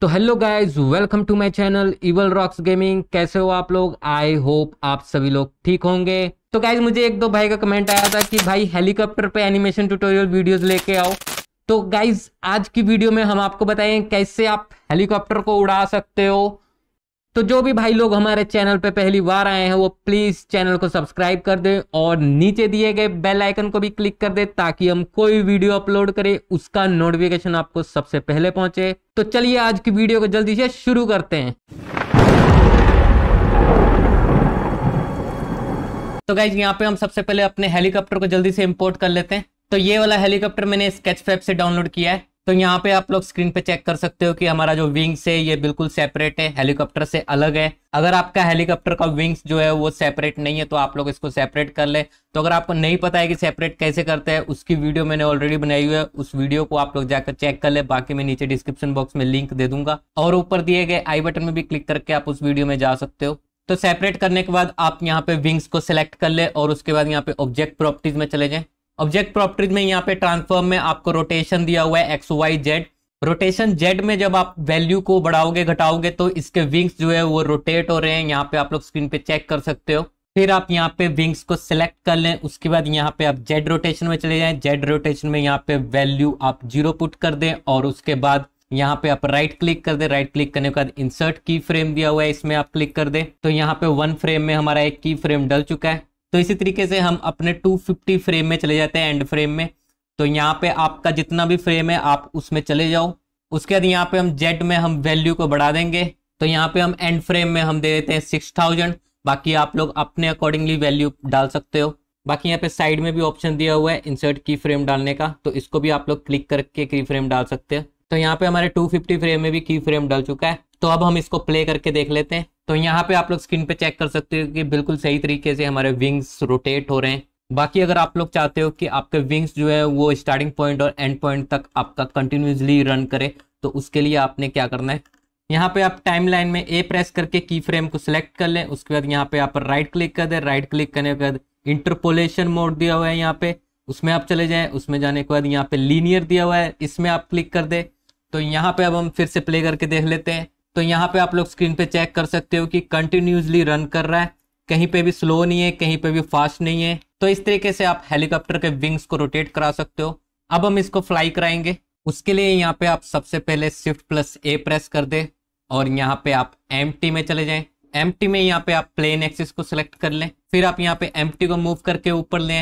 तो hello guys welcome to my channel evil rocks gaming कैसे हो आप लोग आई होप आप सभी लोग ठीक होंगे तो गाइज मुझे एक दो भाई का कमेंट आया था कि भाई हेलीकॉप्टर पे एनिमेशन ट्यूटोरियल वीडियोस लेके आओ तो गाइज आज की वीडियो में हम आपको बताएं कैसे आप हेलीकॉप्टर को उड़ा सकते हो तो जो भी भाई लोग हमारे चैनल पे पहली बार आए हैं वो प्लीज चैनल को सब्सक्राइब कर दें और नीचे दिए गए बेल आइकन को भी क्लिक कर दें ताकि हम कोई वीडियो अपलोड करें उसका नोटिफिकेशन आपको सबसे पहले पहुंचे तो चलिए आज की वीडियो को जल्दी से शुरू करते हैं तो गाइज यहाँ पे हम सबसे पहले अपने हेलीकॉप्टर को जल्दी से इम्पोर्ट कर लेते हैं तो ये वाला हेलीकॉप्टर मैंने स्केच फैप से डाउनलोड किया है तो यहाँ पे आप लोग स्क्रीन पे चेक कर सकते हो कि हमारा जो विंग्स है ये बिल्कुल सेपरेट है हेलीकॉप्टर से अलग है अगर आपका हेलीकॉप्टर का विंग्स जो है वो सेपरेट नहीं है तो आप लोग इसको सेपरेट कर ले तो अगर आपको नहीं पता है कि सेपरेट कैसे करते हैं उसकी वीडियो मैंने ऑलरेडी बनाई हुई है उस वीडियो को आप लोग जाकर चेक कर ले बाकी मैं नीचे डिस्क्रिप्शन बॉक्स में लिंक दे दूंगा और ऊपर दिए गए आई बटन में भी क्लिक करके आप उस वीडियो में जा सकते हो तो सेपरेट करने के बाद आप यहाँ पे विंग्स को सिलेक्ट कर ले और उसके बाद यहाँ पे ऑब्जेक्ट प्रॉपर्टीज में चले जाए ऑब्जेक्ट प्रॉपर्टीज में यहाँ पे ट्रांसफॉर्म में आपको रोटेशन दिया हुआ है x y z rotation z में जब आप वैल्यू को बढ़ाओगे घटाओगे तो इसके विंग्स जो है वो रोटेट हो रहे हैं यहाँ पे आप लोग स्क्रीन पे चेक कर सकते हो फिर आप यहाँ पे विंग्स को सिलेक्ट कर लें उसके बाद यहाँ पे आप जेड रोटेशन में चले जाएं जेड रोटेशन में यहाँ पे वैल्यू आप जीरो पुट कर दें और उसके बाद यहाँ पे आप राइट क्लिक कर दें राइट क्लिक करने के बाद इंसर्ट की फ्रेम दिया हुआ है इसमें आप क्लिक कर दें तो यहाँ पे वन फ्रेम में हमारा एक की फ्रेम डल चुका है तो इसी तरीके से हम अपने 250 फ्रेम में चले जाते हैं एंड फ्रेम में तो यहाँ पे आपका जितना भी फ्रेम है आप उसमें चले जाओ उसके बाद यहाँ पे हम जेड में हम वैल्यू को बढ़ा देंगे तो यहाँ पे हम एंड फ्रेम में हम दे देते हैं सिक्स थाउजेंड बाकी आप लोग अपने अकॉर्डिंगली वैल्यू डाल सकते हो बाकी यहाँ पे साइड में भी ऑप्शन दिया हुआ है इंसर्ट की फ्रेम डालने का तो इसको भी आप लोग क्लिक करके की फ्रेम डाल सकते हो तो यहाँ पे हमारे 250 फ्रेम में भी की फ्रेम डाल चुका है तो अब हम इसको प्ले करके देख लेते हैं तो यहाँ पे आप लोग स्क्रीन पे चेक कर सकते हो कि बिल्कुल सही तरीके से हमारे विंग्स रोटेट हो रहे हैं बाकी अगर आप लोग चाहते हो कि आपके विंग्स जो है वो स्टार्टिंग पॉइंट और एंड पॉइंट तक आपका कंटिन्यूसली रन करे तो उसके लिए आपने क्या करना है यहाँ पे आप टाइमलाइन में ए प्रेस करके की फ्रेम को सिलेक्ट कर लें उसके बाद यहाँ पे आप राइट क्लिक कर दें राइट क्लिक करने के बाद इंटरपोलेशन मोड दिया हुआ है यहाँ पे उसमें आप चले जाएं उसमें जाने के बाद यहाँ पे लीनियर दिया हुआ है इसमें आप क्लिक कर दें तो यहाँ पे अब हम फिर से प्ले करके देख लेते हैं तो यहाँ पे आप लोग स्क्रीन पे चेक कर सकते हो कि कंटिन्यूसली रन कर रहा है कहीं पे भी स्लो नहीं है कहीं पे भी फास्ट नहीं है तो इस तरीके से आप हेलीकॉप्टर के विंग्स को रोटेट करा सकते हो अब हम इसको फ्लाई कराएंगे उसके लिए यहाँ पे आप सबसे पहले स्विफ्ट प्लस ए प्रेस कर दे और यहाँ पे आप एम में चले जाए एम में यहाँ पे आप प्लेन एक्सिस को सिलेक्ट कर लें फिर आप यहाँ पे एम को मूव करके ऊपर ले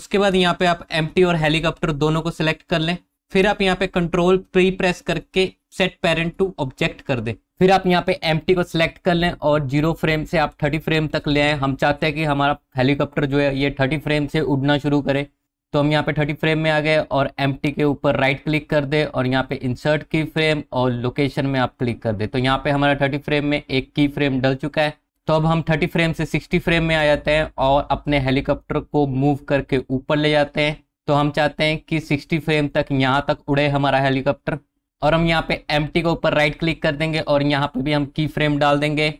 उसके बाद यहाँ पे आप एम और हेलीकॉप्टर दोनों को सिलेक्ट कर लें फिर आप यहाँ पे कंट्रोल प्री प्रेस करके सेट पेरेंट टू ऑब्जेक्ट कर दें फिर आप यहाँ पे एम को सिलेक्ट कर लें और जीरो फ्रेम से आप थर्टी फ्रेम तक ले आए हम चाहते हैं कि हमारा हेलीकॉप्टर जो है ये थर्टी फ्रेम से उड़ना शुरू करे तो हम यहाँ पे थर्टी फ्रेम में आ गए और एम के ऊपर राइट क्लिक कर दे और यहाँ पे इंसर्ट की फ्रेम और लोकेशन में आप क्लिक कर दे तो यहाँ पे हमारा थर्टी फ्रेम में एक की फ्रेम डल चुका है तो अब हम थर्टी फ्रेम से सिक्सटी फ्रेम में आ जाते हैं और अपने हेलीकॉप्टर को मूव करके ऊपर ले जाते हैं तो हम चाहते हैं कि 60 फ्रेम तक यहाँ तक उड़े हमारा हेलीकॉप्टर और हम यहाँ पे एम के ऊपर राइट क्लिक कर देंगे और यहाँ पे भी हम की फ्रेम डाल देंगे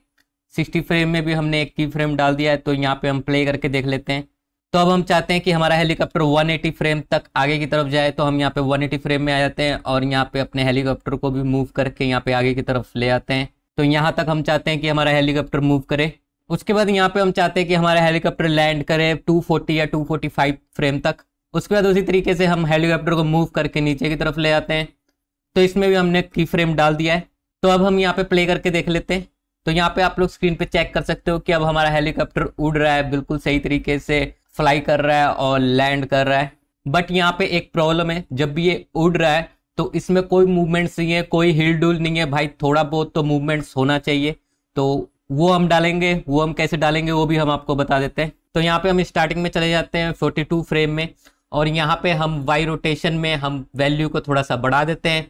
सिक्सटी फ्रेम में भी हमने एक की फ्रेम डाल दिया है तो यहाँ पे हम प्ले करके देख लेते हैं तो अब हम चाहते हैं कि हमारा हेलीकॉप्टर 180 फ्रेम तक आगे की तरफ जाए तो हम यहाँ पे 180 फ्रेम में आ जाते हैं और यहाँ पे अपने हेलीकॉप्टर को भी मूव करके यहाँ पे आगे की तरफ ले आते हैं तो यहाँ तक हम चाहते हैं कि हमारा हेलीकॉप्टर मूव करे उसके बाद यहाँ पे हम चाहते हैं कि हमारा हेलीकॉप्टर लैंड करे फोर्टी या फाइव फ्रेम तक उसके बाद उसी तरीके से हम हेलीकॉप्टर को मूव करके नीचे की तरफ ले आते हैं तो इसमें भी हमने की फ्रेम डाल दिया है तो अब हम यहाँ पे प्ले करके देख लेते हैं तो यहाँ पे आप लोग स्क्रीन पे चेक कर सकते हो कि अब हमारा हेलीकॉप्टर उड़ रहा है बिल्कुल सही तरीके से फ्लाई कर रहा है और लैंड कर रहा है बट यहाँ पे एक प्रॉब्लम है जब भी ये उड़ रहा है तो इसमें कोई मूवमेंट्स नहीं है कोई हिल डुल नहीं है भाई थोड़ा बहुत तो मूवमेंट्स होना चाहिए तो वो हम डालेंगे वो हम कैसे डालेंगे वो भी हम आपको बता देते हैं तो यहाँ पे हम स्टार्टिंग में चले जाते हैं 42 फ्रेम में और यहाँ पे हम वाई रोटेशन में हम वैल्यू को थोड़ा सा बढ़ा देते हैं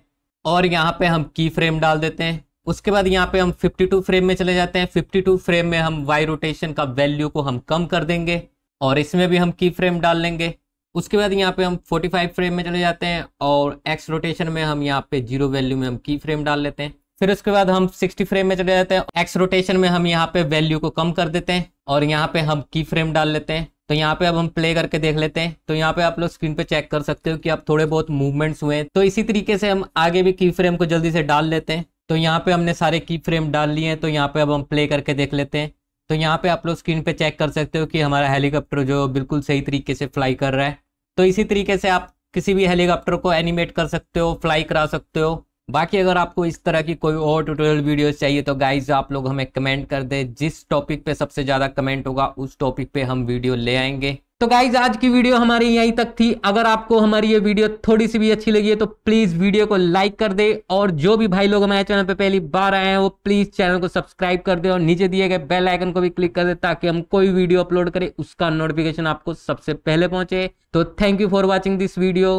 और यहाँ पे हम की फ्रेम डाल देते हैं उसके बाद यहाँ पे हम 52 फ्रेम में चले जाते हैं 52 फ्रेम में हम वाई रोटेशन का वैल्यू को हम कम कर देंगे और इसमें भी हम की फ्रेम डाल लेंगे उसके बाद यहाँ पे हम 45 फ्रेम में चले जाते हैं और एक्स रोटेशन में हम यहाँ पे जीरो वैल्यू में हम की फ्रेम डाल लेते हैं फिर उसके बाद हम 60 फ्रेम में चले जाते हैं एक्स रोटेशन में हम यहाँ पे वैल्यू को कम कर देते हैं और यहाँ पे हम की फ्रेम डाल लेते हैं तो यहाँ पे अब हम प्ले करके देख लेते हैं तो यहाँ पे आप लोग स्क्रीन पे चेक कर सकते हो कि आप थोड़े बहुत मूवमेंट्स हुए तो इसी तरीके से हम आगे भी की फ्रेम को जल्दी से डाल लेते हैं तो यहाँ पे हमने सारे की फ्रेम डाल लिए हैं तो यहाँ पे अब हम प्ले करके देख लेते हैं तो यहाँ पे आप लोग स्क्रीन पे चेक कर सकते हो कि हमारा हेलीकॉप्टर जो बिल्कुल सही तरीके से फ्लाई कर रहा है तो इसी तरीके से आप किसी भी हेलीकॉप्टर को एनिमेट कर सकते हो फ्लाई करा सकते हो बाकी अगर आपको इस तरह की कोई और ट्यूटोरियल वीडियोस चाहिए तो गाइज आप लोग हमें कमेंट कर दें जिस टॉपिक पे सबसे ज़्यादा कमेंट होगा उस टॉपिक पे हम वीडियो ले आएंगे तो गाइज आज की वीडियो हमारी यहीं तक थी अगर आपको हमारी ये वीडियो थोड़ी सी भी अच्छी लगी है तो प्लीज वीडियो को लाइक कर दे और जो भी भाई लोग हमारे चैनल पे पहली बार आए हैं वो प्लीज चैनल को सब्सक्राइब कर दे और नीचे दिए गए बेल आइकन को भी क्लिक कर दे ताकि हम कोई वीडियो अपलोड करें उसका नोटिफिकेशन आपको सबसे पहले पहुंचे तो thank you for watching this video